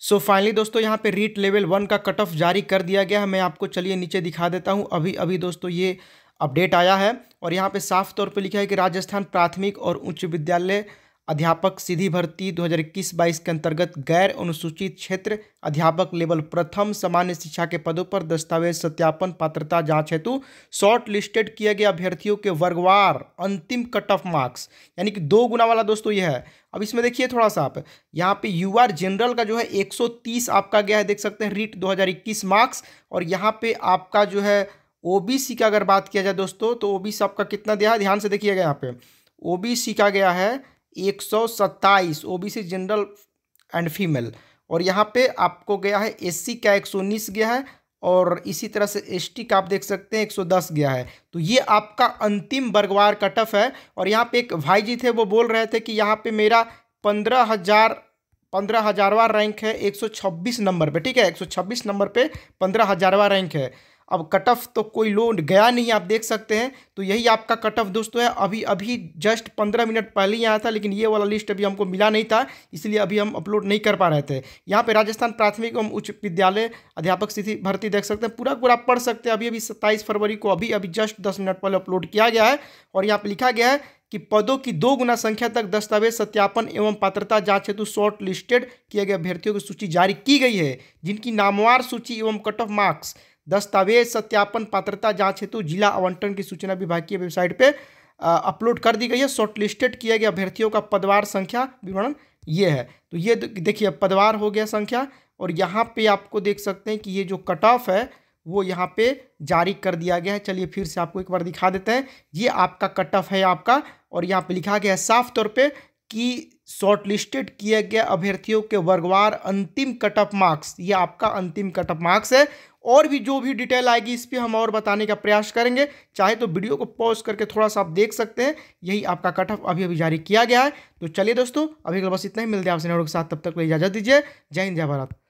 सो so finally दोस्तों यहाँ पे रीट लेवल वन का कट ऑफ जारी कर दिया गया है मैं आपको चलिए नीचे दिखा देता हूँ अभी अभी दोस्तों ये अपडेट आया है और यहाँ पे साफ तौर पे लिखा है कि राजस्थान प्राथमिक और उच्च विद्यालय अध्यापक सीधी भर्ती 2021-22 के अंतर्गत गैर अनुसूचित क्षेत्र अध्यापक लेवल प्रथम सामान्य शिक्षा के पदों पर दस्तावेज सत्यापन पात्रता जांच हेतु शॉर्ट लिस्टेड किए गए अभ्यर्थियों के वर्गवार अंतिम कट ऑफ मार्क्स यानी कि दो गुना वाला दोस्तों यह है अब इसमें देखिए थोड़ा सा आप यहाँ पे यू आर जनरल का जो है एक आपका गया है देख सकते हैं रीट दो मार्क्स और यहाँ पे आपका जो है ओ का अगर बात किया जाए दोस्तों तो ओबीसी आपका कितना दिया है ध्यान से देखिएगा यहाँ पे ओबीसी का गया है एक सौ सत्ताईस ओ जनरल एंड फीमेल और यहाँ पे आपको गया है एससी का एक सौ उन्नीस गया है और इसी तरह से एसटी का आप देख सकते हैं 110 गया है तो ये आपका अंतिम वर्गवार कट ऑफ है और यहाँ पे एक भाई जी थे वो बोल रहे थे कि यहाँ पे मेरा पंद्रह हज़ार पंद्रह हज़ारवा रैंक है 126 नंबर पे ठीक है 126 नंबर पे पंद्रह हज़ारवा रैंक है अब कट ऑफ तो कोई लोन गया नहीं आप देख सकते हैं तो यही आपका कट ऑफ दोस्तों है अभी अभी जस्ट पंद्रह मिनट पहले ही आया था लेकिन ये वाला लिस्ट अभी हमको मिला नहीं था इसलिए अभी हम अपलोड नहीं कर पा रहे थे यहाँ पे राजस्थान प्राथमिक एवं उच्च विद्यालय अध्यापक स्थिति भर्ती देख सकते हैं पूरा पूरा पढ़ सकते हैं अभी अभी सत्ताईस फरवरी को अभी अभी जस्ट दस मिनट पहले अपलोड किया गया है और यहाँ पर लिखा गया है कि पदों की दो गुना संख्या तक दस्तावेज सत्यापन एवं पात्रता जांच हेतु शॉर्ट लिस्टेड किए गए अभ्यर्थियों की सूची जारी की गई है जिनकी नामवार सूची एवं कट ऑफ मार्क्स दस्तावेज सत्यापन पात्रता जांच हेतु जिला आवंटन की सूचना विभाग की वेबसाइट पे अपलोड कर दी गई है शॉर्टलिस्टेड किए गए अभ्यर्थियों का पदवार संख्या विवरण ये है तो ये देखिए पदवार हो गया संख्या और यहाँ पे आपको देख सकते हैं कि ये जो कट ऑफ है वो यहाँ पे जारी कर दिया गया है चलिए फिर से आपको एक बार दिखा देते हैं ये आपका कट ऑफ है आपका और यहाँ पे लिखा गया है साफ तौर पे कि शॉर्टलिस्टेड किए गए अभ्यर्थियों के वर्गवार अंतिम कट ऑफ मार्क्स ये आपका अंतिम कट ऑफ मार्क्स है और भी जो भी डिटेल आएगी इस पर हम और बताने का प्रयास करेंगे चाहे तो वीडियो को पॉज करके थोड़ा सा आप देख सकते हैं यही आपका कट ऑफ अभी अभी जारी किया गया है तो चलिए दोस्तों अभी बस इतना ही मिलते हैं आपसे नेटवर्क के साथ तब तक इजाजत दीजिए जय हिंद जय भारत